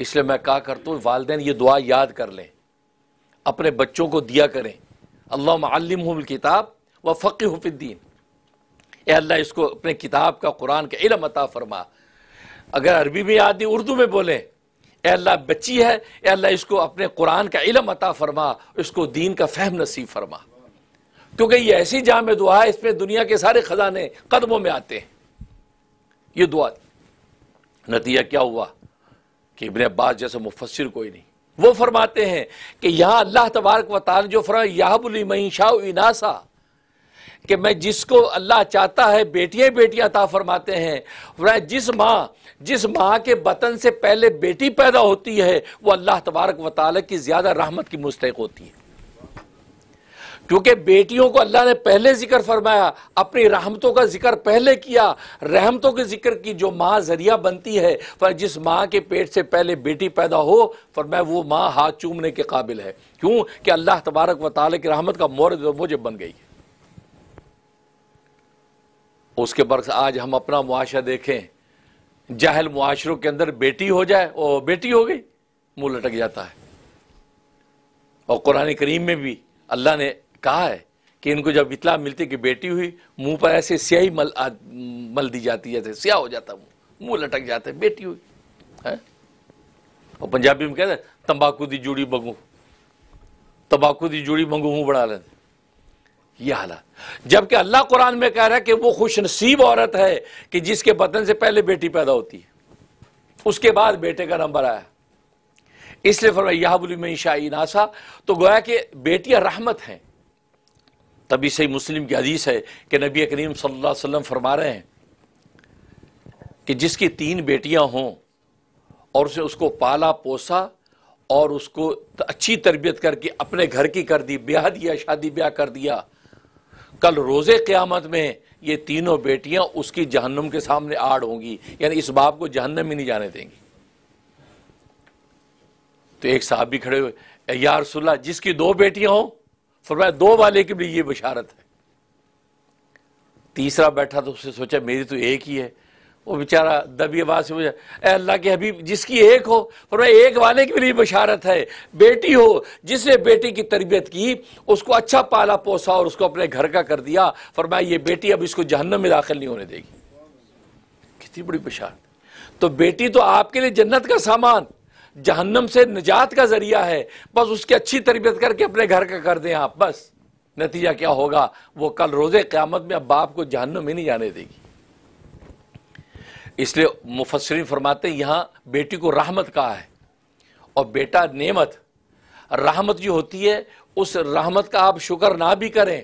इसलिए मैं कहा करता हूँ वालदेन ये दुआ याद कर लें अपने बच्चों को दिया करें अल्लाह आलिम किताब व फ़क़ी हफिद्दीन ए अल्लाह इसको अपने किताब का कुरान का इलम अता फरमा अगर अरबी में याद नहीं उर्दू में बोलें ए अल्लाह बच्ची है ए अल्लाह इसको अपने कुरान का इलम अता फरमा इसको दीन का फहम नसीब फरमा क्योंकि ये ऐसी जाम दुआ है इसमें दुनिया के सारे ख़जाने कदमों में आते हैं ये दुआ नतीजा क्या हुआ कि इबन अब्बास जैसा मुफसर कोई नहीं वो फरमाते हैं कि यहाँ अल्लाह तबारक वाल जो फरमा याबुलमशाह इनासा कि मैं जिसको अल्लाह चाहता है बेटियां बेटियां ता फरमाते हैं फरमाया जिस माँ जिस माँ के बतन से पहले बेटी पैदा होती है वो अल्लाह तबारक वाल की ज़्यादा रहमत की मुस्तक होती है क्योंकि बेटियों को अल्लाह ने पहले जिक्र फरमाया अपनी रहमतों का जिक्र पहले किया रहमतों के जिक्र की जो माँ जरिया बनती है पर जिस माँ के पेट से पहले बेटी पैदा हो पर मैं वो माँ हाथ चूमने के काबिल है क्यों कि अल्लाह तबारक व ताल की रहमत का जो मुझे बन गई उसके बरस आज हम अपना मुआशरा देखें जाहल मुआशरों के अंदर बेटी हो जाए और बेटी हो गई मुँह लटक जाता है और कुरान करीम में भी अल्लाह ने कहा है कि इनको जब इतला मिलती कि बेटी हुई मुंह पर ऐसे स्याही मल आ, मल दी जाती है जैसे स्याह हो जाता मुंह मुंह लटक जाता है बेटी हुई है और पंजाबी में कहते हैं तंबाकू दी जुड़ी मंगू तंबाकू दी जुड़ी मंगू मुंह बना लेते यह हालात जबकि अल्लाह कुरान में कह रहा है कि वो खुश नसीब औरत है कि जिसके बदन से पहले बेटी पैदा होती है उसके बाद बेटे का नंबर आया इसलिए फरमाया यहाबुल में शाही नासा तो गोया कि बेटियां रहमत हैं तभी सही मुस्लिम की हदीस है कि नबी करीम सल्लल्लाहु अलैहि वसल्लम फरमा रहे हैं कि जिसकी तीन बेटियां हों और उसे उसको पाला पोसा और उसको अच्छी तरबियत करके अपने घर की कर दी ब्याह दिया शादी ब्याह कर दिया कल रोज़े क़्यामत में ये तीनों बेटियां उसकी जहन्नम के सामने आड़ होंगी यानी इस बाप को जहन्नम ही नहीं जाने देंगी तो एक साहब भी खड़े हुए यार सुल्ला जिसकी दो बेटियां हों फरमाया दो वाले के लिए ये बशारत है तीसरा बैठा तो उसने सोचा मेरी तो एक ही है वो बेचारा दबी आवाज से बोला अल्लाह के हबीब जिसकी एक हो पर मैं एक वाले की भी बशारत है बेटी हो जिसने बेटी की तरबियत की उसको अच्छा पाला पोसा और उसको अपने घर का कर दिया मैं ये बेटी अब इसको जहन्नम में दाखिल नहीं होने देगी कितनी बड़ी बशारत तो बेटी तो आपके लिए जन्नत का सामान जहन्नम से निजात का जरिया है बस उसकी अच्छी तरबियत करके अपने घर का कर दें आप बस नतीजा क्या होगा वो कल रोजे क़्यामत में अब बाप को जहन्नम ही नहीं जाने देगी इसलिए मुफसर फरमाते यहां बेटी को राहमत कहा है और बेटा नेमत राहमत जो होती है उस राहमत का आप शुक्र ना भी करें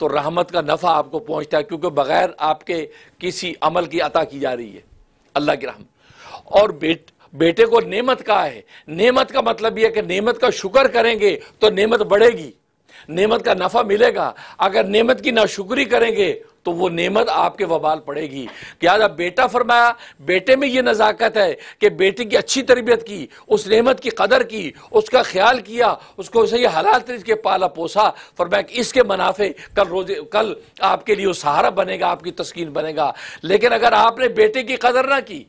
तो रहमत का नफ़ा आपको पहुंचता है क्योंकि बग़ैर आपके किसी अमल की अता की जा रही है अल्लाह की रहमत और बेट बेटे को नेमत कहा है नेमत का मतलब यह है कि नेमत का शुक्र करेंगे तो नेमत बढ़ेगी नेमत का नफ़ा मिलेगा अगर नेमत की नाशुक्री करेंगे तो वो नेमत आपके वबाल पड़ेगी लिहाजा बेटा फरमाया बेटे में ये नज़ाकत है कि बेटे की अच्छी तरबियत की उस नेमत की कदर की उसका ख्याल किया उसको सही हलाल तरीके पाला पोसा फरमाया कि इसके मुनाफे कल रोज कल आपके लिए सहारा बनेगा आपकी तस्कीन बनेगा लेकिन अगर आपने बेटे की कदर ना की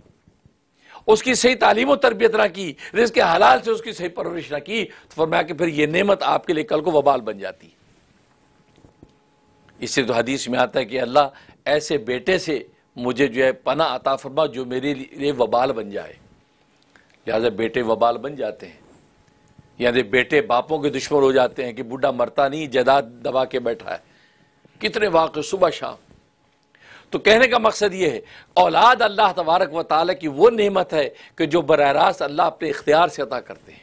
उसकी सही तालीम और तरबियत ना की के हलाल से उसकी सही परवरिश ना की तो फरमाया कि फिर यह नेमत आपके लिए कल को वबाल बन जाती इससे तो हदीस में आता है कि अल्लाह ऐसे बेटे से मुझे जो है पना अता फरमा जो मेरे लिए वबाल बन जाए लिहाजा बेटे वबाल बन जाते हैं यानी बेटे बापों के दुश्मन हो जाते हैं कि बूढ़ा मरता नहीं जदाद दबा के बैठा है कितने वाक़ सुबह शाम तो कहने का मकसद ये है औलाद अल्लाह तबारक व ताली की वो नेमत है कि जो बर रास्त अल्लाह अपने इख्तियार से अदा करते हैं